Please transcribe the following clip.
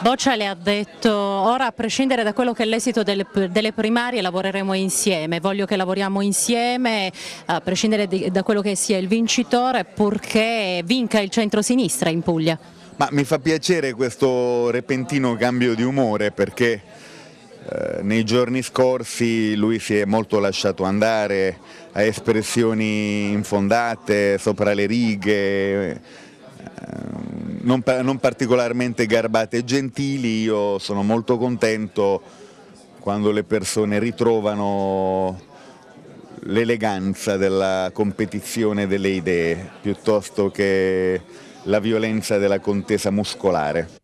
Boccia le ha detto, ora a prescindere da quello che è l'esito delle, delle, primarie lavoreremo insieme, voglio che lavoriamo insieme a prescindere di, da quello che sia il vincitore purché vinca il centro-sinistra in Puglia. Ma mi fa piacere questo repentino cambio di umore perché eh, nei giorni scorsi lui si è molto lasciato andare a espressioni infondate, sopra le righe, non, non particolarmente garbate e gentili, io sono molto contento quando le persone ritrovano l'eleganza della competizione delle idee piuttosto che la violenza della contesa muscolare.